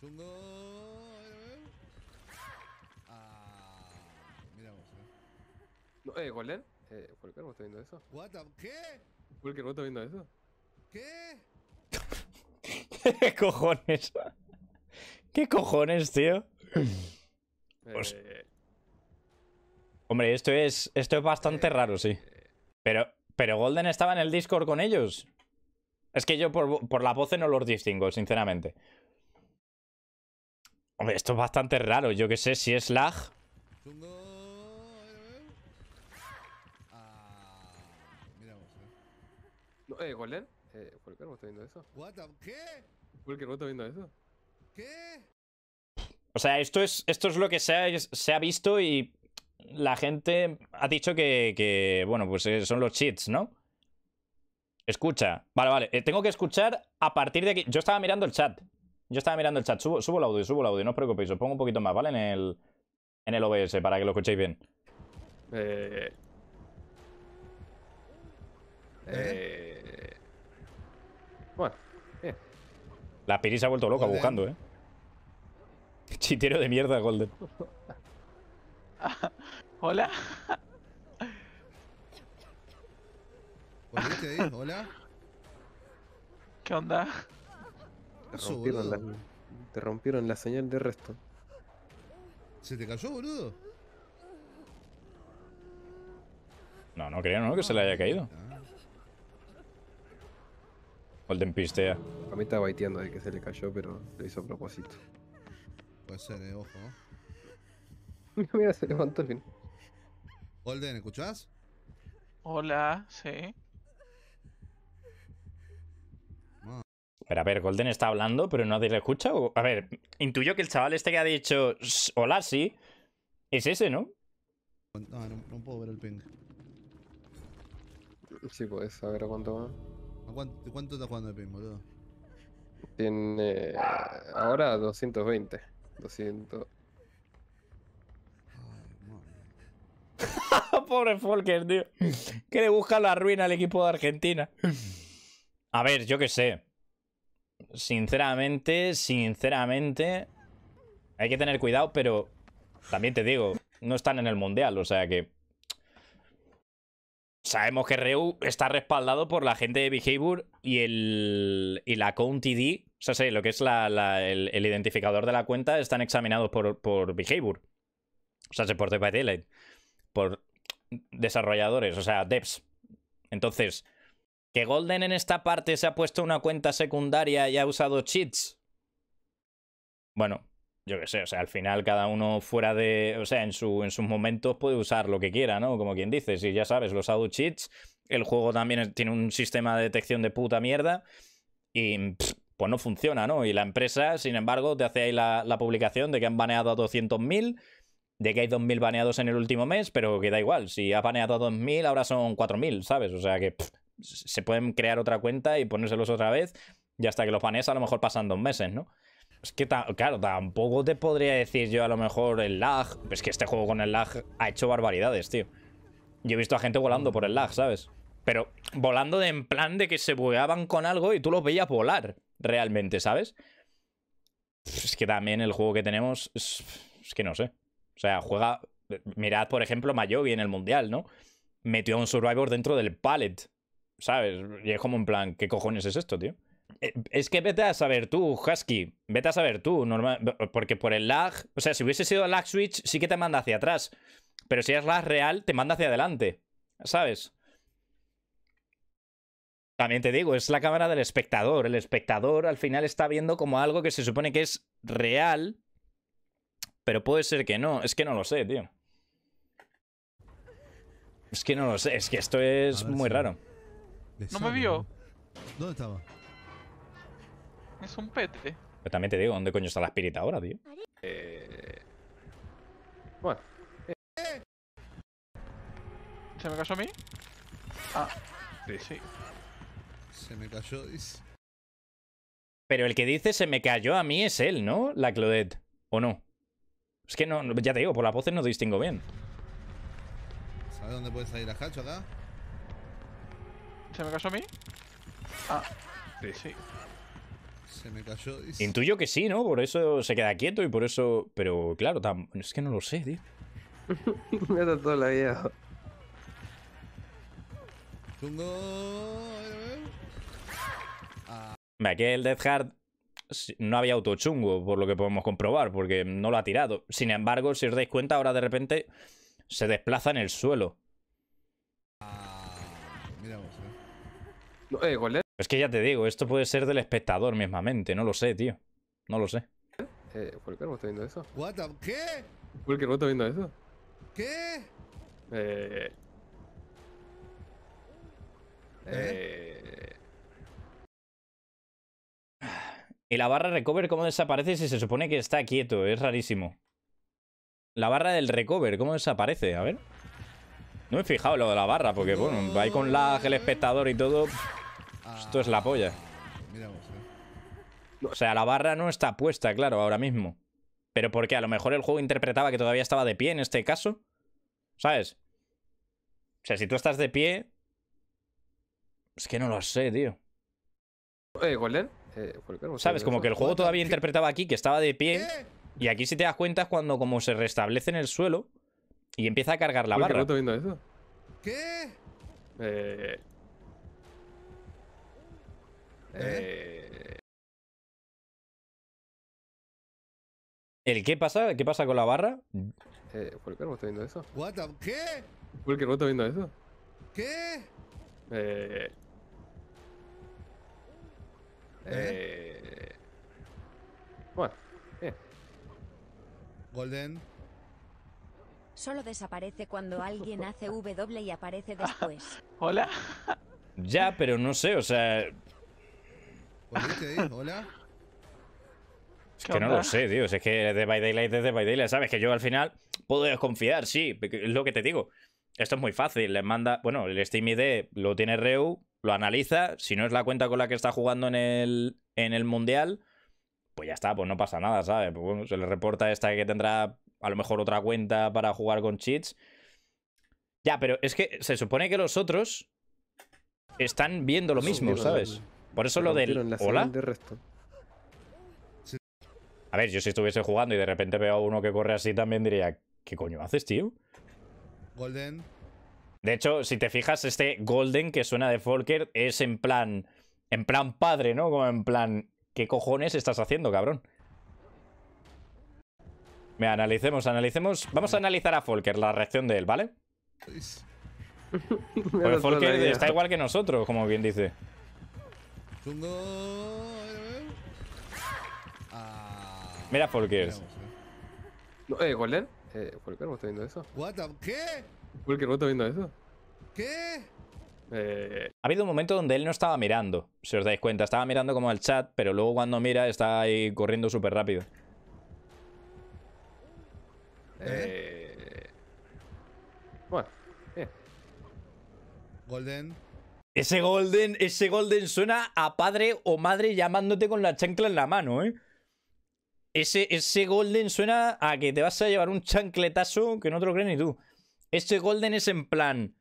Chungo. Ah, miramos, eh. No, eh, Golden. Eh, ¿vos viendo eso? What the, ¿Qué? Volker, ¿vos estás viendo eso? ¿Qué? ¿Qué cojones? ¿Qué cojones, tío? Eh, pues... Hombre, esto es, esto es bastante eh, raro, sí. Pero, pero Golden estaba en el Discord con ellos. Es que yo por, por la voz no los distingo, sinceramente. Hombre, esto es bastante raro. Yo que sé, si es lag... eh, Golden. Eh, está viendo eso? ¿Qué? está viendo eso? ¿Qué? O sea, esto es, esto es lo que se ha, visto y la gente ha dicho que, bueno, pues eh, son los cheats, ¿no? Escucha. Vale, vale. Eh, tengo que escuchar a partir de aquí. Yo estaba mirando el chat. Yo estaba mirando el chat. Subo, subo el audio, subo el audio. No os preocupéis. Os pongo un poquito más, ¿vale? En el, en el OBS para que lo escuchéis bien. Eh... Eh... eh bueno, La Piri se ha vuelto loca buscando, ¿eh? Chitero de mierda, Golden. Hola. ¿Hola? ¿Qué onda? Te rompieron, la, te rompieron la señal de resto. ¿Se te cayó, boludo? No, no creo, ¿no? Que se le haya caído. Golden pistea. A mí estaba baiteando de que se le cayó, pero lo hizo a propósito. Puede ser, eh, ojo. Mira, mira, se levantó al fin. Golden, ¿escuchás? Hola, sí. Pero a ver, Golden está hablando, pero nadie le escucha. A ver, intuyo que el chaval este que ha dicho hola, sí, es ese, ¿no? Ah, no, no, puedo ver el ping. Sí, puedes saber a cuánto va. ¿A cuánto, está jugando el ping, boludo? Tiene. Eh, ahora 220. 200. Pobre Folker, tío. Que le busca la ruina al equipo de Argentina. A ver, yo qué sé. Sinceramente, sinceramente... Hay que tener cuidado, pero... También te digo, no están en el Mundial, o sea que... Sabemos que Reu está respaldado por la gente de Behavior y, el, y la Count ID, o sea, sí, lo que es el, identificador de la cuenta, están examinados por, por Behavior. O sea, se por Daylight. Por desarrolladores, o sea, devs. Entonces, ¿Que Golden en esta parte se ha puesto una cuenta secundaria y ha usado cheats? Bueno, yo qué sé, o sea, al final cada uno fuera de, o sea, en, su, en sus momentos puede usar lo que quiera, ¿no? Como quien dice, si ya sabes, los auto cheats, el juego también tiene un sistema de detección de puta mierda y pues no funciona, ¿no? Y la empresa, sin embargo, te hace ahí la, publicación de que han baneado a 200.000, de que hay 2.000 baneados en el último mes, pero que da igual, si ha baneado a 2.000, ahora son 4.000, ¿sabes? O sea que se pueden crear otra cuenta y ponérselos otra vez y hasta que los panees a lo mejor pasan dos meses, ¿no? Es que, claro, tampoco te podría decir yo a lo mejor el lag. Es que este juego con el lag ha hecho barbaridades, tío. Yo he visto a gente volando por el lag, ¿sabes? Pero volando de en plan de que se bugueaban con algo y tú los veías volar realmente, ¿sabes? Es que también el juego que tenemos es, que no sé. O sea, juega... Mirad, por ejemplo, Mayovi en el Mundial, ¿no? Metió a un Survivor dentro del pallet ¿sabes? Y es como en plan, ¿qué cojones es esto, tío? Eh, es que vete a saber tú, Husky. Vete a saber tú, normal. Porque por el lag. O sea, si hubiese sido lag switch, sí que te manda hacia atrás. Pero si es lag real, te manda hacia adelante. ¿Sabes? También te digo, es la cámara del espectador. El espectador al final está viendo como algo que se supone que es real. Pero puede ser que no. Es que no lo sé, tío. Es que no lo sé. Es que esto es muy raro no me vio. ¿Dónde estaba? Es un pete. Pero pues también te digo, ¿dónde coño está la espírita ahora, tío? Eh... Bueno. ¿Se me cayó a mí? Ah. Sí. sí. Se me cayó, Pero el que dice se me cayó a mí es él, ¿no? La Claudette. ¿O no? Es que no, ya te digo, por las voces no distingo bien. ¿Sabes dónde puede salir a Hacho acá? ¿Se me cayó a mí? Ah, sí. sí. Se me cayó. Intuyo que sí, ¿no? Por eso se queda quieto y por eso. Pero claro, es que no lo sé, tío. me da toda la vida. Ah. Aquí el Death Heart no había auto-chungo, por lo que podemos comprobar, porque no lo ha tirado. Sin embargo, si os dais cuenta, ahora de repente se desplaza en el suelo. Eh, es que ya te digo, esto puede ser del espectador mismamente, no lo sé, tío. No lo sé. Eh, Walker, ¿vos estás viendo eso? What ¿Por ¿Qué? Walker, ¿vos estás viendo eso? ¿Qué? Eh, eh... ¿Eh? Y la barra recover, ¿cómo desaparece si se supone que está quieto? Es rarísimo. La barra del recover, ¿cómo desaparece? A ver. No me he fijado lo de la barra, porque bueno, va ahí con la el espectador y todo. Esto es la polla. Eh. O sea, la barra no está puesta, claro, ahora mismo. Pero porque a lo mejor el juego interpretaba que todavía estaba de pie en este caso. ¿Sabes? O sea, si tú estás de pie... Es que no lo sé, tío. Eh, Golden. Eh, ¿Sabes? Como que el juego todavía interpretaba aquí que estaba de pie. Y aquí si te das cuenta es cuando como se restablece en el suelo. Y empieza a cargar la barra. ¿Qué? Eso? ¿Qué? Eh, eh... ¿Eh? ¿El qué pasa? ¿Qué pasa con la barra? Eh, ¿Por qué ¿vos está viendo eso? What the... ¿Qué? Fulker, ¿vos está viendo eso? ¿Qué? Eh... Eh... eh bueno, bien. Golden. Solo desaparece cuando alguien hace W y aparece después. ¿Hola? Ya, pero no sé, o sea... Pues ¿Hola? Es que no lo sé, tío. Es que de By Daylight es de By Daylight, ¿sabes? Que yo al final puedo desconfiar, sí. Es lo que te digo. Esto es muy fácil. Les manda... Bueno, el Steam ID lo tiene Reu, lo analiza. Si no es la cuenta con la que está jugando en el, en el Mundial, pues ya está, pues no pasa nada, ¿sabes? Pues se le reporta esta que tendrá a lo mejor otra cuenta para jugar con cheats. Ya, pero es que se supone que los otros están viendo lo mismo, ¿sabes? Por eso lo del... ¿Hola? A ver, yo si estuviese jugando y de repente veo a uno que corre así también diría, ¿qué coño haces, tío? Golden. De hecho, si te fijas, este Golden que suena de Folker es en plan... En plan padre, ¿no? Como en plan... ¿Qué cojones estás haciendo, cabrón? Me analicemos, analicemos. Vamos a analizar a Folker, la reacción de él, ¿vale? Porque Folker está igual que nosotros, como bien dice. Mira Folker. Eh. eh, Golden. Eh, Folker, ¿vos estás viendo eso? ¿Qué? Folker, ¿vos estás viendo eso? ¿Qué? Eh... Ha habido un momento donde él no estaba mirando, si os dais cuenta. Estaba mirando como al chat, pero luego cuando mira está ahí corriendo súper rápido. ¿Eh? Bueno, Golden. Ese Golden, ese Golden suena a padre o madre llamándote con la chancla en la mano, ¿eh? Ese, ese Golden suena a que te vas a llevar un chancletazo que no te lo crees ni tú. Ese Golden es en plan.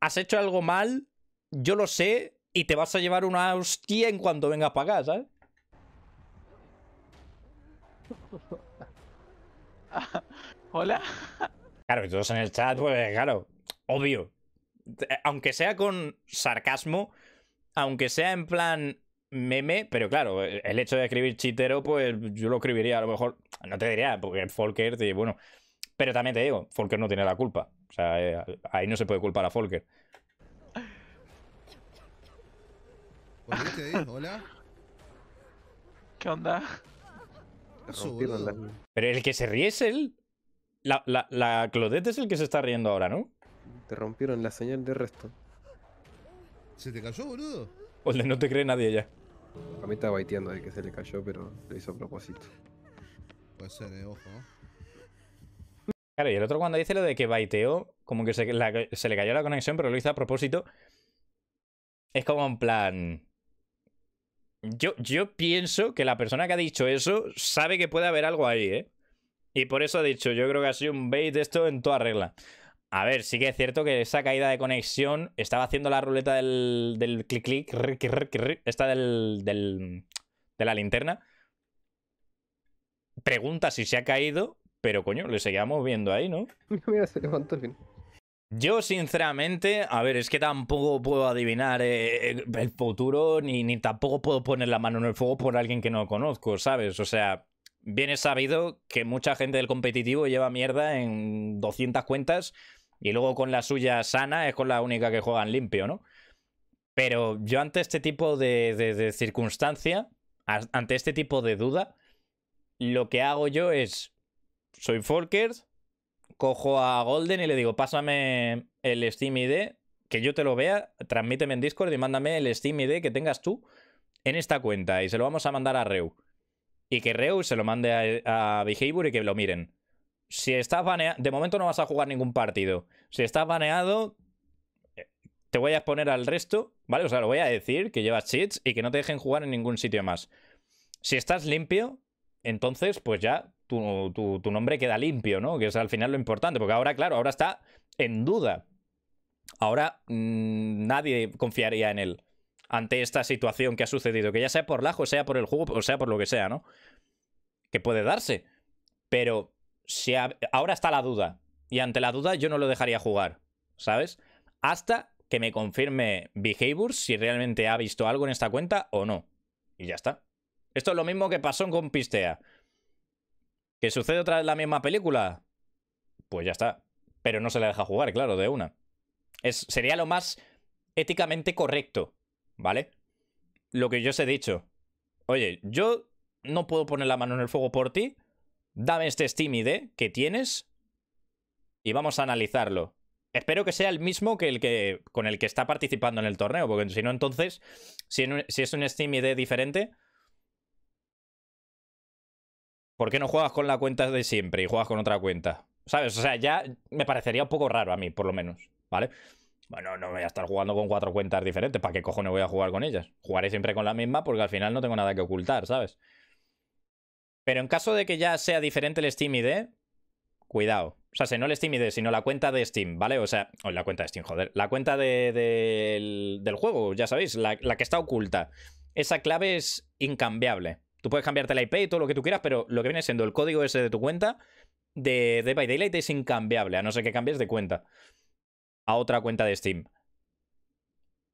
Has hecho algo mal, yo lo sé, y te vas a llevar una hostia en cuanto vengas para acá, ¿sabes? Hola. Claro, y todos en el chat, pues claro, obvio. Eh, aunque sea con sarcasmo, aunque sea en plan meme, pero claro, el hecho de escribir chitero, pues yo lo escribiría a lo mejor, no te diría, porque Folker, bueno, pero también te digo, Folker no tiene la culpa. O sea, eh, ahí no se puede culpar a Folker. hola. ¿Qué onda? Pero el que se ríe es él. La, la, la Claudette es el que se está riendo ahora, ¿no? Te rompieron la señal de resto. ¿Se te cayó, boludo? de no te cree nadie ya. A mí estaba baiteando de que se le cayó, pero lo hizo a propósito. Puede ser, de eh, ojo. Claro, y el otro cuando dice lo de que baiteó, como que se, le cayó la conexión, pero lo hizo a propósito. Es como un plan... Yo, yo pienso que la persona que ha dicho eso sabe que puede haber algo ahí, ¿eh? Y por eso he dicho, yo creo que ha sido un bait esto en toda regla. A ver, sí que es cierto que esa caída de conexión estaba haciendo la ruleta del, del clic clic, esta del, del, de la linterna. Pregunta si se ha caído, pero coño, le seguíamos viendo ahí, ¿no? Yo, sinceramente, a ver, es que tampoco puedo adivinar eh, eh, el futuro, ni, ni tampoco puedo poner la mano en el fuego por alguien que no conozco, ¿sabes? O sea, bien es sabido que mucha gente del competitivo lleva mierda en 200 cuentas y luego con la suya sana es con la única que juegan limpio, ¿no? Pero yo ante este tipo de, circunstancia, ante este tipo de duda, lo que hago yo es, soy Folker, cojo a Golden y le digo, pásame el Steam ID, que yo te lo vea, transmíteme en Discord y mándame el Steam ID que tengas tú en esta cuenta y se lo vamos a mandar a Reu y que Reus se lo mande a, a y que lo miren. Si estás baneado, de momento no vas a jugar ningún partido. Si estás baneado, eh, te voy a exponer al resto, ¿vale? O sea, lo voy a decir que llevas cheats y que no te dejen jugar en ningún sitio más. Si estás limpio, entonces pues ya tu, nombre queda limpio, ¿no? Que es al final lo importante, porque ahora, claro, ahora está en duda. Ahora mm, nadie confiaría en él ante esta situación que ha sucedido, que ya sea por Lajo, sea por el juego, o sea por lo que sea, ¿no? Que puede darse. Pero si ahora está la duda. Y ante la duda yo no lo dejaría jugar, ¿sabes? Hasta que me confirme Behavior si realmente ha visto algo en esta cuenta o no. Y ya está. Esto es lo mismo que pasó con Pistea. ¿Que sucede otra vez la misma película? Pues ya está. Pero no se la deja jugar, claro, de una. Es, sería lo más éticamente correcto, ¿vale? Lo que yo os he dicho. Oye, yo no puedo poner la mano en el fuego por ti. Dame este Steam ID que tienes y vamos a analizarlo. Espero que sea el mismo que el que con el que está participando en el torneo, porque si no, entonces, si, si es un Steam ID diferente, ¿por qué no juegas con la cuenta de siempre y juegas con otra cuenta? ¿Sabes? O sea, ya me parecería un poco raro a mí, por lo menos, ¿vale? Bueno, no voy a estar jugando con cuatro cuentas diferentes. ¿Para qué cojones voy a jugar con ellas? Jugaré siempre con la misma porque al final no tengo nada que ocultar, ¿sabes? Pero en caso de que ya sea diferente el Steam ID, cuidado. O sea, si no el Steam ID, sino la cuenta de Steam, ¿vale? O sea, o la cuenta de Steam, joder. La cuenta de, del, juego, ya sabéis, la, que está oculta. Esa clave es incambiable. Tú puedes cambiarte la IP y todo lo que tú quieras, pero lo que viene siendo el código ese de tu cuenta de by Daylight es incambiable, a no ser que cambies de cuenta a otra cuenta de Steam.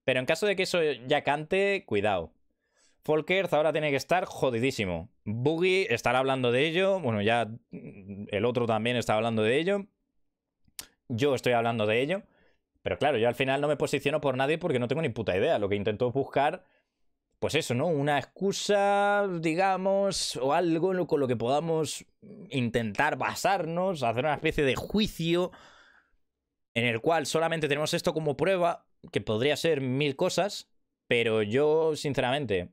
Pero en caso de que eso ya cante, cuidado. Folkers ahora tiene que estar jodidísimo. Boogie estará hablando de ello. Bueno, ya el otro también está hablando de ello. Yo estoy hablando de ello. Pero claro, yo al final no me posiciono por nadie porque no tengo ni puta idea. Lo que intento es buscar, pues eso, ¿no? Una excusa, digamos, o algo con lo que podamos intentar basarnos, hacer una especie de juicio en el cual solamente tenemos esto como prueba, que podría ser mil cosas, pero yo, sinceramente,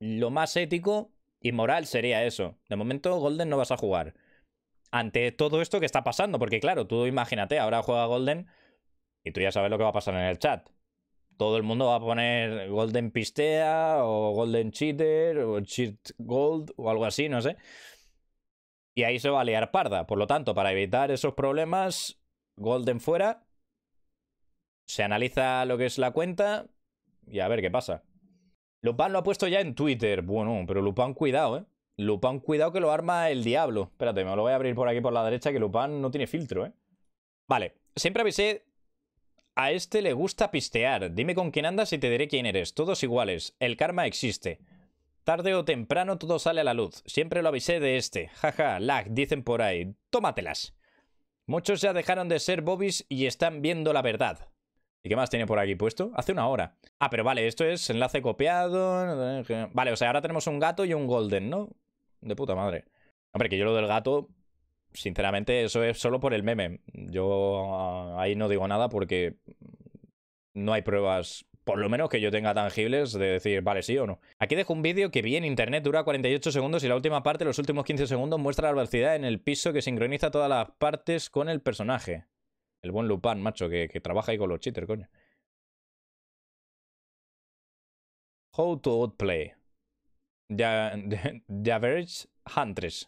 lo más ético y moral sería eso. De momento, Golden no vas a jugar. Ante todo esto que está pasando, porque claro, tú imagínate, ahora juega Golden y tú ya sabes lo que va a pasar en el chat. Todo el mundo va a poner Golden Pistea o Golden Cheater o Cheat Gold o algo así, no sé. Y ahí se va a liar parda. Por lo tanto, para evitar esos problemas, Golden fuera. Se analiza lo que es la cuenta y a ver qué pasa. Lupán lo ha puesto ya en Twitter. Bueno, pero Lupán cuidado, ¿eh? Lupán cuidado que lo arma el diablo. Espérate, me lo voy a abrir por aquí por la derecha que Lupán no tiene filtro, ¿eh? Vale, siempre avisé... A este le gusta pistear. Dime con quién andas y te diré quién eres. Todos iguales. El karma existe. Tarde o temprano todo sale a la luz. Siempre lo avisé de este. Jaja, lag, dicen por ahí. Tómatelas. Muchos ya dejaron de ser bobbies y están viendo la verdad. ¿Y qué más tiene por aquí puesto? Hace una hora. Ah, pero vale, esto es enlace copiado. Vale, o sea, ahora tenemos un gato y un golden, ¿no? De puta madre. Hombre, que yo lo del gato, sinceramente, eso es solo por el meme. Yo ah, ahí no digo nada porque no hay pruebas por lo menos que yo tenga tangibles de decir, vale, sí o no. Aquí dejo un vídeo que vi en internet, dura 48 segundos y la última parte, los últimos 15 segundos, muestra la velocidad en el piso que sincroniza todas las partes con el personaje. El buen Lupin, macho, que, trabaja ahí con los cheaters, coño. How to outplay. The, average huntress.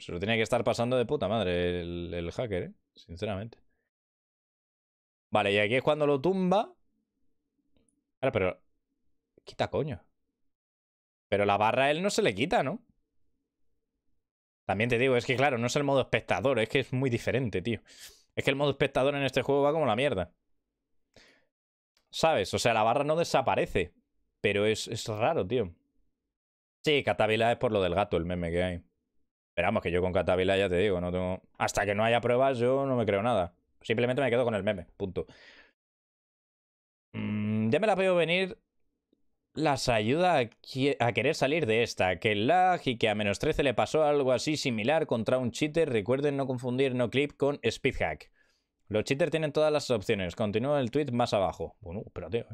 Pues se lo tenía que estar pasando de puta madre el, hacker, ¿eh? Sinceramente. Vale, y aquí es cuando lo tumba. claro pero... Quita coño. Pero la barra a él no se le quita, ¿no? También te digo, es que claro, no es el modo espectador, es que es muy diferente, tío. Es que el modo espectador en este juego va como la mierda. ¿Sabes? O sea, la barra no desaparece. Pero es, es raro, tío. Sí, Catavila es por lo del gato, el meme que hay. Esperamos que yo con Catavila ya te digo, no tengo... Hasta que no haya pruebas yo no me creo nada. Simplemente me quedo con el meme, punto. Mm, ya me la veo venir las ayuda a, querer salir de esta, que el lag y que a menos 13 le pasó algo así similar contra un cheater, recuerden no confundir no clip con speed hack Los cheaters tienen todas las opciones, continúa el tweet más abajo. Bueno, pero ¿eh?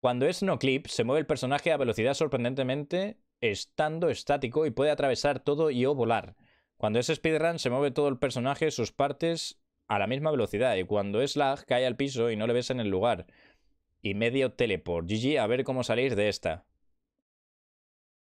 Cuando es no clip, se mueve el personaje a velocidad sorprendentemente estando estático y puede atravesar todo y o volar. Cuando es speedrun se mueve todo el personaje, sus partes a la misma velocidad y cuando es lag cae al piso y no le ves en el lugar. Y medio teleport. GG, a ver cómo salís de esta.